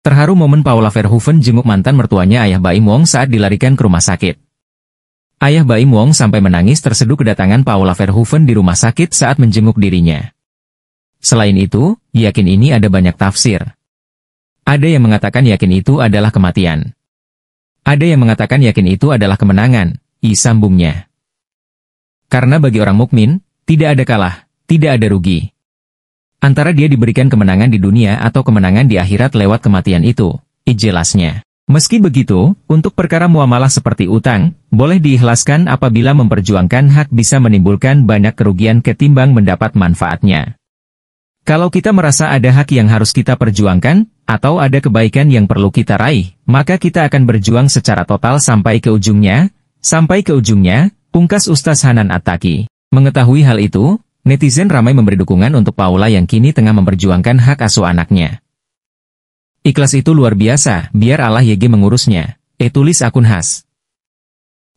Terharu momen Paula Verhoeven jenguk mantan mertuanya Ayah Baim Wong saat dilarikan ke rumah sakit. Ayah Baim Wong sampai menangis terseduh kedatangan Paula Verhoeven di rumah sakit saat menjenguk dirinya. Selain itu, yakin ini ada banyak tafsir. Ada yang mengatakan yakin itu adalah kematian. Ada yang mengatakan yakin itu adalah kemenangan, isambungnya. Karena bagi orang mukmin, tidak ada kalah, tidak ada rugi. Antara dia diberikan kemenangan di dunia atau kemenangan di akhirat lewat kematian itu, jelasnya. Meski begitu, untuk perkara muamalah seperti utang, boleh diikhlaskan apabila memperjuangkan hak bisa menimbulkan banyak kerugian ketimbang mendapat manfaatnya. Kalau kita merasa ada hak yang harus kita perjuangkan, atau ada kebaikan yang perlu kita raih, maka kita akan berjuang secara total sampai ke ujungnya, sampai ke ujungnya, pungkas Ustaz Hanan Ataki. Mengetahui hal itu, Netizen ramai memberi dukungan untuk Paula yang kini tengah memperjuangkan hak asuh anaknya. Ikhlas itu luar biasa, biar Allah YG mengurusnya. E tulis akun khas.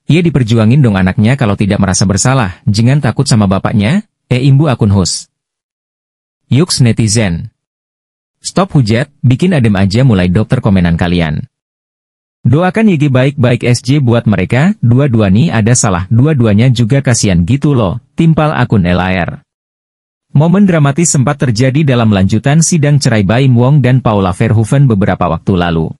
Ia diperjuangin dong anaknya kalau tidak merasa bersalah, jangan takut sama bapaknya, e imbu akun Hus. Yuks netizen. Stop hujat, bikin adem aja mulai dokter komenan kalian. Doakan YG baik-baik SJ buat mereka, dua-dua nih ada salah, dua-duanya juga kasihan gitu loh, timpal akun LAR. Momen dramatis sempat terjadi dalam lanjutan sidang cerai Baim Wong dan Paula Verhoeven beberapa waktu lalu.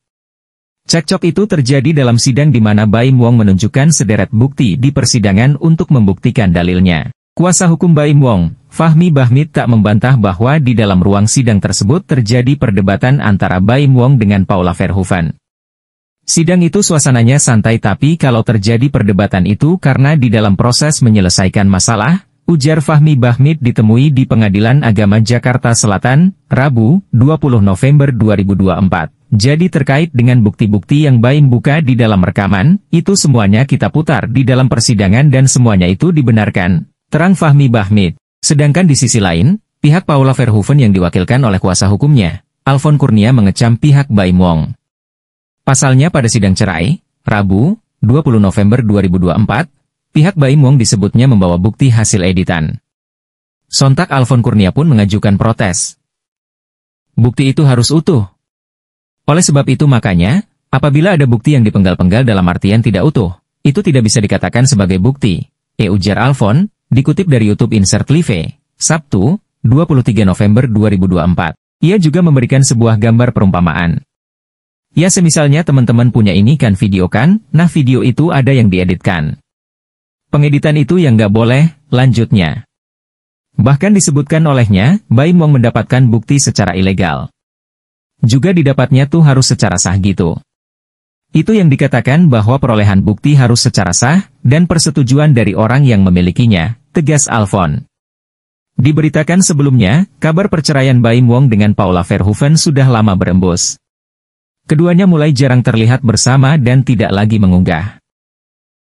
Cekcok itu terjadi dalam sidang di mana Baim Wong menunjukkan sederet bukti di persidangan untuk membuktikan dalilnya. Kuasa hukum Baim Wong, Fahmi Bahmid tak membantah bahwa di dalam ruang sidang tersebut terjadi perdebatan antara Baim Wong dengan Paula Verhoeven. Sidang itu suasananya santai tapi kalau terjadi perdebatan itu karena di dalam proses menyelesaikan masalah, ujar Fahmi Bahmid ditemui di Pengadilan Agama Jakarta Selatan, Rabu, 20 November 2024. Jadi terkait dengan bukti-bukti yang Baim buka di dalam rekaman, itu semuanya kita putar di dalam persidangan dan semuanya itu dibenarkan. Terang Fahmi Bahmid. Sedangkan di sisi lain, pihak Paula Verhoeven yang diwakilkan oleh kuasa hukumnya, Alfon Kurnia mengecam pihak Baim Wong. Pasalnya pada sidang cerai, Rabu, 20 November 2024, pihak Baim Wong disebutnya membawa bukti hasil editan. Sontak Alfon Kurnia pun mengajukan protes. Bukti itu harus utuh. Oleh sebab itu makanya, apabila ada bukti yang dipenggal-penggal dalam artian tidak utuh, itu tidak bisa dikatakan sebagai bukti. E. Ujar Alfon, dikutip dari YouTube Insert Live, Sabtu, 23 November 2024. Ia juga memberikan sebuah gambar perumpamaan. Ya semisalnya teman-teman punya ini kan video kan, nah video itu ada yang dieditkan. Pengeditan itu yang nggak boleh, lanjutnya. Bahkan disebutkan olehnya, Wong mendapatkan bukti secara ilegal. Juga didapatnya tuh harus secara sah gitu. Itu yang dikatakan bahwa perolehan bukti harus secara sah, dan persetujuan dari orang yang memilikinya, tegas Alfon. Diberitakan sebelumnya, kabar perceraian Baim Wong dengan Paula Verhoeven sudah lama berembus. Keduanya mulai jarang terlihat bersama dan tidak lagi mengunggah.